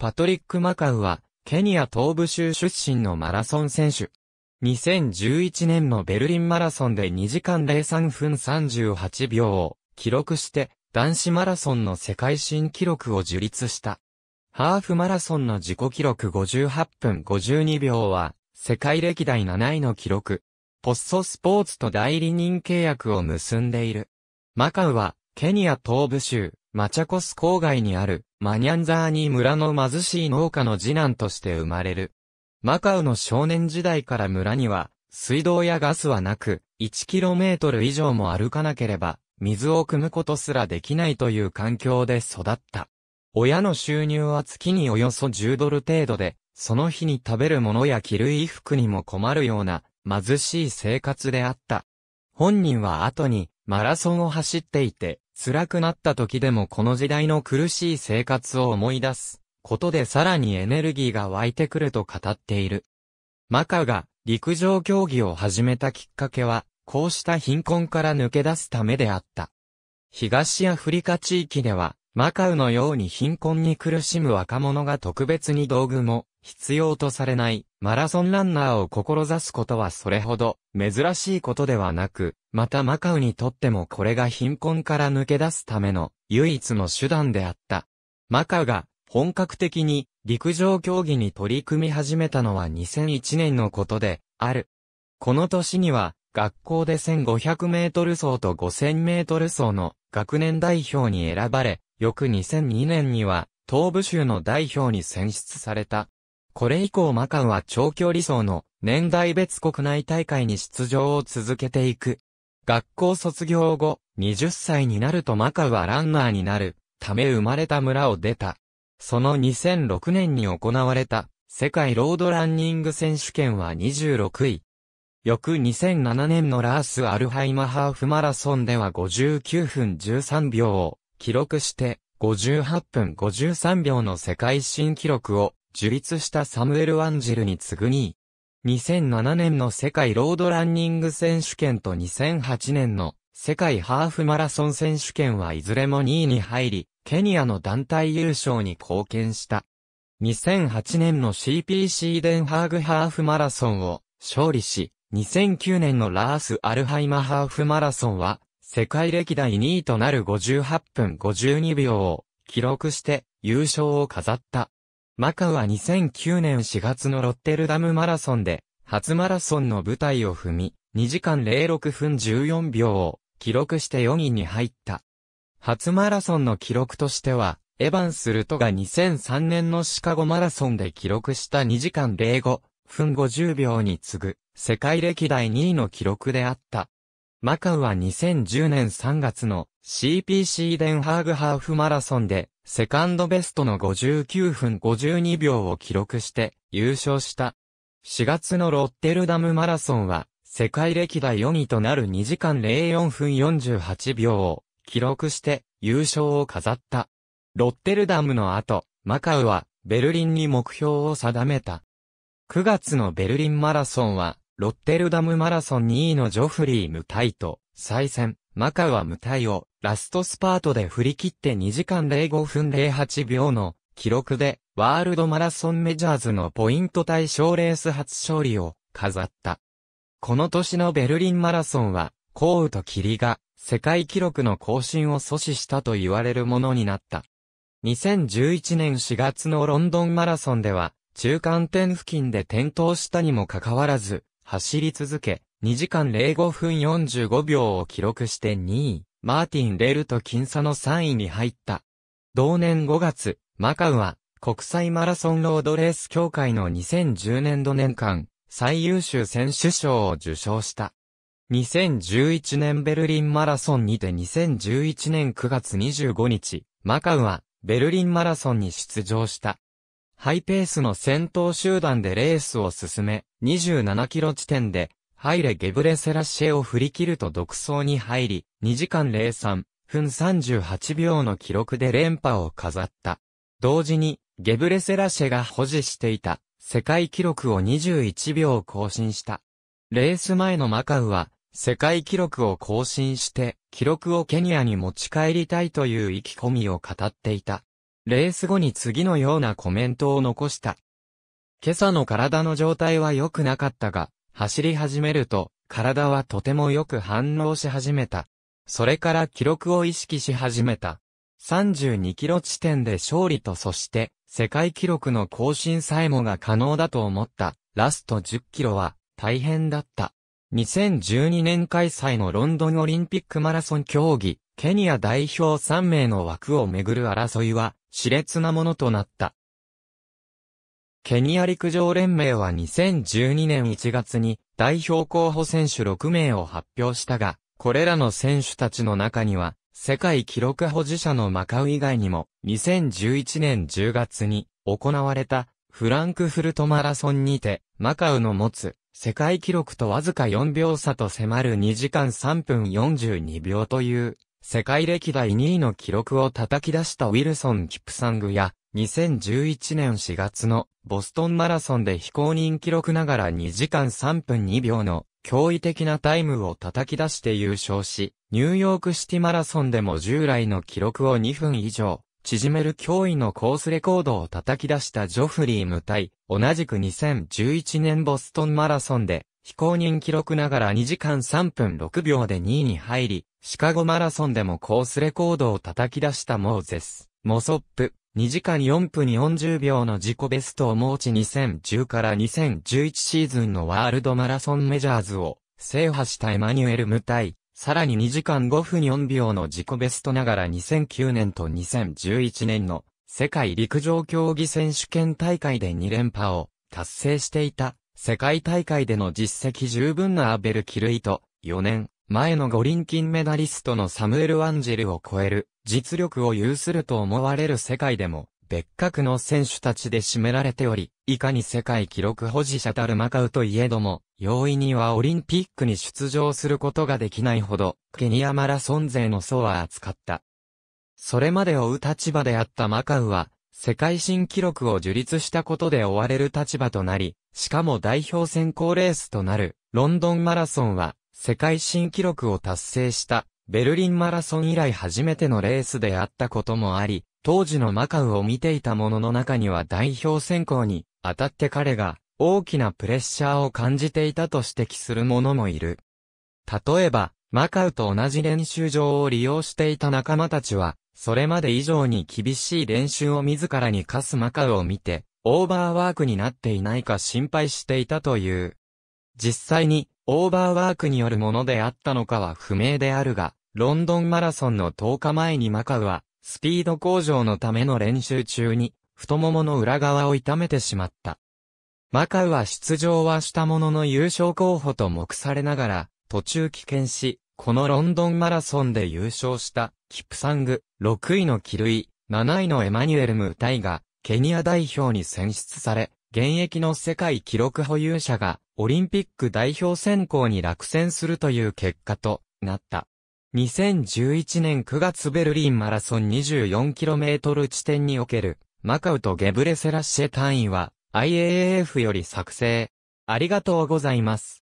パトリック・マカウは、ケニア東部州出身のマラソン選手。2011年のベルリンマラソンで2時間03分38秒を記録して男子マラソンの世界新記録を樹立した。ハーフマラソンの自己記録58分52秒は世界歴代7位の記録。ポッソスポーツと代理人契約を結んでいる。マカウはケニア東部州マチャコス郊外にあるマニャンザーニー村の貧しい農家の次男として生まれる。マカウの少年時代から村には水道やガスはなく、1km 以上も歩かなければ水を汲むことすらできないという環境で育った。親の収入は月におよそ10ドル程度で、その日に食べるものや着る衣服にも困るような貧しい生活であった。本人は後にマラソンを走っていて、辛くなった時でもこの時代の苦しい生活を思い出すことでさらにエネルギーが湧いてくると語っている。マカが陸上競技を始めたきっかけは、こうした貧困から抜け出すためであった。東アフリカ地域では、マカウのように貧困に苦しむ若者が特別に道具も必要とされないマラソンランナーを志すことはそれほど珍しいことではなく、またマカウにとってもこれが貧困から抜け出すための唯一の手段であった。マカウが本格的に陸上競技に取り組み始めたのは2001年のことである。この年には学校で1500メートル走と5000メートル走の学年代表に選ばれ、翌2002年には、東部州の代表に選出された。これ以降マカンは長距離走の年代別国内大会に出場を続けていく。学校卒業後、20歳になるとマカウはランナーになるため生まれた村を出た。その2006年に行われた世界ロードランニング選手権は26位。翌2007年のラースアルハイマハーフマラソンでは59分13秒を記録して、58分53秒の世界新記録を樹立したサムエル・ワンジルに次ぐ2位。2007年の世界ロードランニング選手権と2008年の世界ハーフマラソン選手権はいずれも2位に入り、ケニアの団体優勝に貢献した。2008年の CPC デンハーグハーフマラソンを勝利し、2009年のラース・アルハイマハーフマラソンは世界歴代2位となる58分52秒を記録して優勝を飾った。マカウは2009年4月のロッテルダムマラソンで初マラソンの舞台を踏み、2時間06分14秒を記録して4位に入った。初マラソンの記録としては、エヴァンス・ルトが2003年のシカゴマラソンで記録した2時間05分50秒に次ぐ世界歴代2位の記録であった。マカウは2010年3月の CPC デンハーグハーフマラソンでセカンドベストの59分52秒を記録して優勝した。4月のロッテルダムマラソンは世界歴代4位となる2時間04分48秒を記録して優勝を飾った。ロッテルダムの後、マカウはベルリンに目標を定めた。9月のベルリンマラソンはロッテルダムマラソン2位のジョフリー・ムタイと、再戦、マカワ・ムタイを、ラストスパートで振り切って2時間05分08秒の記録で、ワールドマラソンメジャーズのポイント対象レース初勝利を飾った。この年のベルリンマラソンは、降雨と霧が世界記録の更新を阻止したと言われるものになった。2011年4月のロンドンマラソンでは、中間点付近で転倒したにもかかわらず、走り続け、2時間05分45秒を記録して2位、マーティン・レルと僅差の3位に入った。同年5月、マカウは、国際マラソンロードレース協会の2010年度年間、最優秀選手賞を受賞した。2011年ベルリンマラソンにて2011年9月25日、マカウは、ベルリンマラソンに出場した。ハイペースの先頭集団でレースを進め、27キロ地点で、ハイレ・ゲブレセラシェを振り切ると独走に入り、2時間03分38秒の記録で連覇を飾った。同時に、ゲブレセラシェが保持していた世界記録を21秒更新した。レース前のマカウは、世界記録を更新して、記録をケニアに持ち帰りたいという意気込みを語っていた。レース後に次のようなコメントを残した。今朝の体の状態は良くなかったが、走り始めると、体はとてもよく反応し始めた。それから記録を意識し始めた。32キロ地点で勝利とそして、世界記録の更新さえもが可能だと思った。ラスト10キロは、大変だった。2012年開催のロンドンオリンピックマラソン競技、ケニア代表3名の枠をめぐる争いは、熾烈なものとなった。ケニア陸上連盟は2012年1月に代表候補選手6名を発表したが、これらの選手たちの中には、世界記録保持者のマカウ以外にも、2011年10月に行われたフランクフルトマラソンにて、マカウの持つ世界記録とわずか4秒差と迫る2時間3分42秒という世界歴代2位の記録を叩き出したウィルソン・キプサングや、2011年4月のボストンマラソンで非公認記録ながら2時間3分2秒の驚異的なタイムを叩き出して優勝し、ニューヨークシティマラソンでも従来の記録を2分以上、縮める驚異のコースレコードを叩き出したジョフリー無対、同じく2011年ボストンマラソンで非公認記録ながら2時間3分6秒で2位に入り、シカゴマラソンでもコースレコードを叩き出したモーゼス、モソップ、2時間4分40秒の自己ベストを持ち2010から2011シーズンのワールドマラソンメジャーズを制覇したエマニュエル・ムタイ、さらに2時間5分4秒の自己ベストながら2009年と2011年の世界陸上競技選手権大会で2連覇を達成していた世界大会での実績十分なアベル・キルイと、4年前の五輪金メダリストのサムエル・ワンジルを超える実力を有すると思われる世界でも、別格の選手たちで占められており、いかに世界記録保持者たるマカウといえども、容易にはオリンピックに出場することができないほど、ケニアマラソン勢の層は厚かった。それまで追う立場であったマカウは、世界新記録を樹立したことで追われる立場となり、しかも代表選考レースとなる、ロンドンマラソンは、世界新記録を達成した、ベルリンマラソン以来初めてのレースであったこともあり、当時のマカウを見ていた者の中には代表選考に、当たって彼が、大きなプレッシャーを感じていたと指摘する者もいる。例えば、マカウと同じ練習場を利用していた仲間たちは、それまで以上に厳しい練習を自らに課すマカウを見て、オーバーワークになっていないか心配していたという。実際に、オーバーワークによるものであったのかは不明であるが、ロンドンマラソンの10日前にマカウは、スピード向上のための練習中に、太ももの裏側を痛めてしまった。マカウは出場はしたものの優勝候補と目されながら、途中棄権し、このロンドンマラソンで優勝した、キプサング、6位のキルイ、7位のエマニュエル・ムタイが、ケニア代表に選出され、現役の世界記録保有者がオリンピック代表選考に落選するという結果となった。2011年9月ベルリンマラソン 24km 地点におけるマカウとゲブレセラッシェ単位は IAAF より作成。ありがとうございます。